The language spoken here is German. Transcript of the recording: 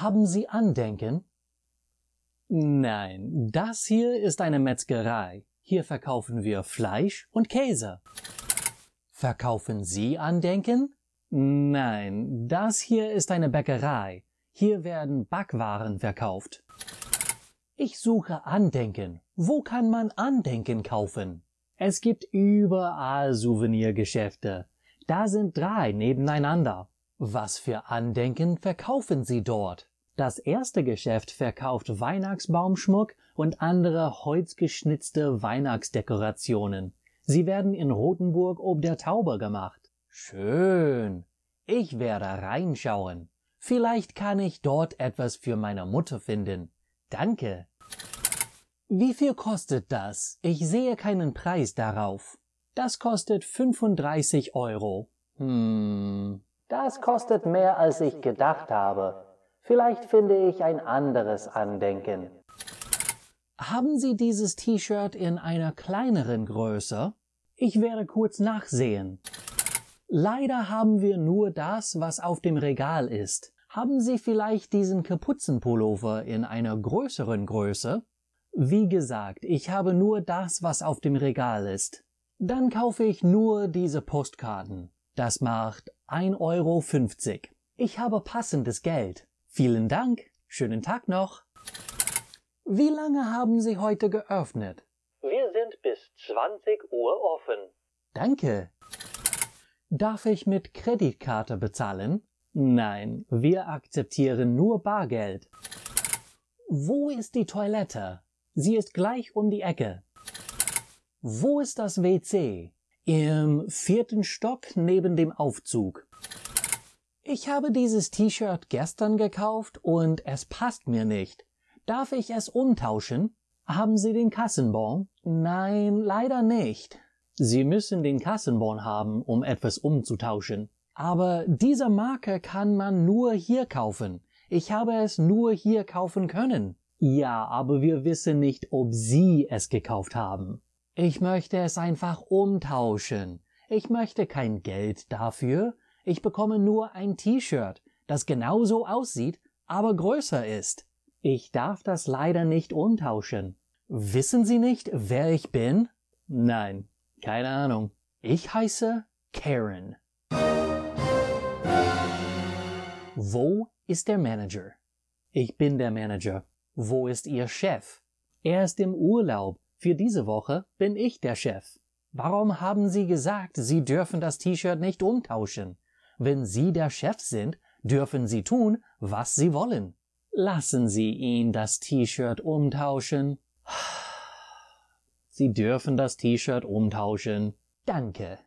Haben Sie Andenken? Nein, das hier ist eine Metzgerei. Hier verkaufen wir Fleisch und Käse. Verkaufen Sie Andenken? Nein, das hier ist eine Bäckerei. Hier werden Backwaren verkauft. Ich suche Andenken. Wo kann man Andenken kaufen? Es gibt überall Souvenirgeschäfte. Da sind drei nebeneinander. Was für Andenken verkaufen Sie dort? Das erste Geschäft verkauft Weihnachtsbaumschmuck und andere holzgeschnitzte Weihnachtsdekorationen. Sie werden in Rothenburg ob der Tauber gemacht. Schön. Ich werde reinschauen. Vielleicht kann ich dort etwas für meine Mutter finden. Danke. Wie viel kostet das? Ich sehe keinen Preis darauf. Das kostet 35 Euro. Hm. Das kostet mehr, als ich gedacht habe. Vielleicht finde ich ein anderes Andenken. Haben Sie dieses T-Shirt in einer kleineren Größe? Ich werde kurz nachsehen. Leider haben wir nur das, was auf dem Regal ist. Haben Sie vielleicht diesen Kapuzenpullover in einer größeren Größe? Wie gesagt, ich habe nur das, was auf dem Regal ist. Dann kaufe ich nur diese Postkarten. Das macht 1,50 Euro. Ich habe passendes Geld. Vielen Dank. Schönen Tag noch. Wie lange haben Sie heute geöffnet? Wir sind bis 20 Uhr offen. Danke. Darf ich mit Kreditkarte bezahlen? Nein, wir akzeptieren nur Bargeld. Wo ist die Toilette? Sie ist gleich um die Ecke. Wo ist das WC? im vierten Stock neben dem Aufzug. Ich habe dieses T-Shirt gestern gekauft und es passt mir nicht. Darf ich es umtauschen? Haben Sie den Kassenbon? Nein, leider nicht. Sie müssen den Kassenbon haben, um etwas umzutauschen. Aber diese Marke kann man nur hier kaufen. Ich habe es nur hier kaufen können. Ja, aber wir wissen nicht, ob Sie es gekauft haben. Ich möchte es einfach umtauschen. Ich möchte kein Geld dafür. Ich bekomme nur ein T-Shirt, das genauso aussieht, aber größer ist. Ich darf das leider nicht umtauschen. Wissen Sie nicht, wer ich bin? Nein, keine Ahnung. Ich heiße Karen. Wo ist der Manager? Ich bin der Manager. Wo ist Ihr Chef? Er ist im Urlaub für diese Woche bin ich der Chef. Warum haben Sie gesagt, Sie dürfen das T-Shirt nicht umtauschen? Wenn Sie der Chef sind, dürfen Sie tun, was Sie wollen. Lassen Sie ihn das T-Shirt umtauschen. Sie dürfen das T-Shirt umtauschen. Danke.